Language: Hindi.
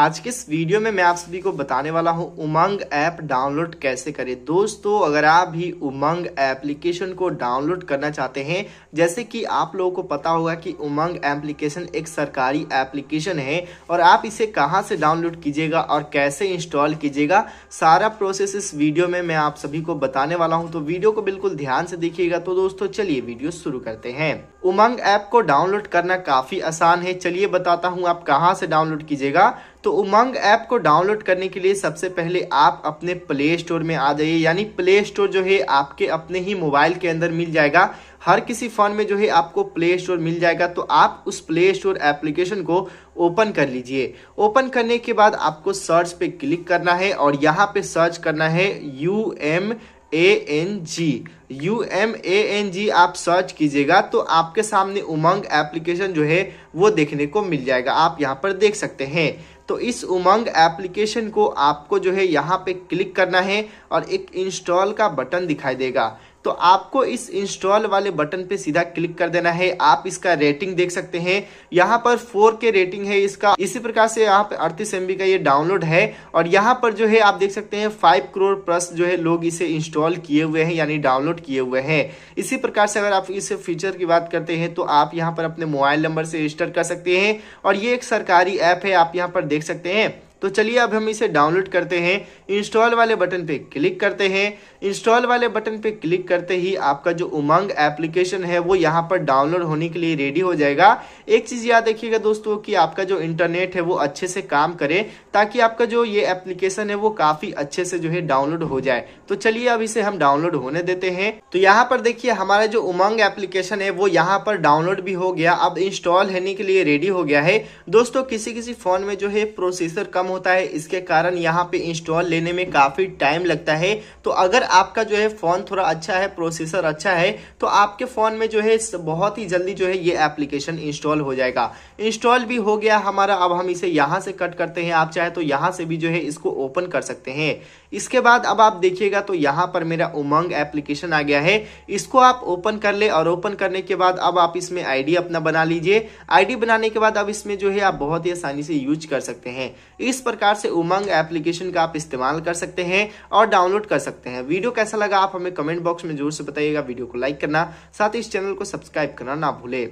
आज के इस वीडियो में मैं आप सभी को बताने वाला हूं उमंग ऐप डाउनलोड कैसे करें दोस्तों अगर आप भी उमंग एप्लीकेशन को डाउनलोड करना चाहते हैं जैसे कि आप लोगों को पता होगा कि उमंग एप्लीकेशन एक सरकारी एप्लीकेशन है और आप इसे कहां से डाउनलोड कीजिएगा और कैसे इंस्टॉल कीजिएगा सारा प्रोसेस इस वीडियो में मैं आप सभी को बताने वाला हूँ तो वीडियो को बिल्कुल ध्यान से देखिएगा तो दोस्तों चलिए वीडियो शुरू करते हैं उमंग ऐप को डाउनलोड करना काफी आसान है चलिए बताता हूँ आप कहाँ से डाउनलोड कीजिएगा तो उमंग ऐप को डाउनलोड करने के लिए सबसे पहले आप अपने प्ले स्टोर में आ जाइए यानी प्ले स्टोर जो है आपके अपने ही मोबाइल के अंदर मिल जाएगा हर किसी फ़ोन में जो है आपको प्ले स्टोर मिल जाएगा तो आप उस प्ले स्टोर एप्लीकेशन को ओपन कर लीजिए ओपन करने के बाद आपको सर्च पे क्लिक करना है और यहाँ पे सर्च करना है U M A N G U M A N G आप सर्च कीजिएगा तो आपके सामने उमंग एप्लीकेशन जो है वो देखने को मिल जाएगा आप यहाँ पर देख सकते हैं तो इस उमंग एप्लीकेशन को आपको जो है यहाँ पे क्लिक करना है और एक इंस्टॉल का बटन दिखाई देगा तो आपको इस इंस्टॉल वाले बटन पे सीधा क्लिक कर देना है आप इसका रेटिंग देख सकते हैं यहाँ पर फोर के रेटिंग है इसका इसी प्रकार से यहाँ पे अड़तीस एम का ये डाउनलोड है और यहाँ पर जो है आप देख सकते हैं फाइव करोड़ प्लस जो है लोग इसे इंस्टॉल किए हुए हैं यानी डाउनलोड किए हुए हैं इसी प्रकार से अगर आप इस फीचर की बात करते हैं तो आप यहाँ पर अपने मोबाइल नंबर से रजिस्टर कर सकते हैं और ये एक सरकारी ऐप है आप यहाँ पर देख सकते हैं तो चलिए अब हम इसे डाउनलोड करते हैं इंस्टॉल वाले बटन पे क्लिक करते हैं इंस्टॉल वाले बटन पे क्लिक करते ही आपका जो उमंग एप्लीकेशन है वो यहाँ पर डाउनलोड होने के लिए रेडी हो जाएगा एक चीज़ याद रखिएगा दोस्तों कि आपका जो इंटरनेट है वो अच्छे से काम करे ताकि आपका जो ये एप्लीकेशन है वो काफ़ी अच्छे से जो है डाउनलोड हो जाए तो चलिए अब इसे हम डाउनलोड होने देते हैं तो यहाँ पर देखिए हमारा जो उमंग एप्लीकेशन है वो यहाँ पर डाउनलोड भी हो गया अब इंस्टॉल होने के लिए रेडी हो गया है दोस्तों किसी किसी फ़ोन में जो है प्रोसेसर कम होता है इसके कारण यहाँ पे इंस्टॉल लेने में काफ़ी टाइम लगता है तो अगर आपका जो है फ़ोन थोड़ा अच्छा है प्रोसेसर अच्छा है तो आपके फ़ोन में जो है बहुत ही जल्दी जो है ये एप्लीकेशन इंस्टॉल हो जाएगा इंस्टॉल भी हो गया हमारा अब हम इसे यहाँ से कट करते हैं आप चाहे तो यहाँ से भी जो है इसको ओपन कर सकते हैं इसके बाद अब आप देखिएगा तो यहाँ पर मेरा उमंग एप्लीकेशन आ गया है इसको आप ओपन कर ले और ओपन करने के बाद अब आप इसमें आईडी अपना बना लीजिए आईडी बनाने के बाद अब इसमें जो है आप बहुत ही आसानी से यूज कर सकते हैं इस प्रकार से उमंग एप्लीकेशन का आप इस्तेमाल कर सकते हैं और डाउनलोड कर सकते हैं वीडियो कैसा लगा आप हमें कमेंट बॉक्स में जरूर से बताइएगा वीडियो को लाइक करना साथ ही इस चैनल को सब्सक्राइब करना ना भूले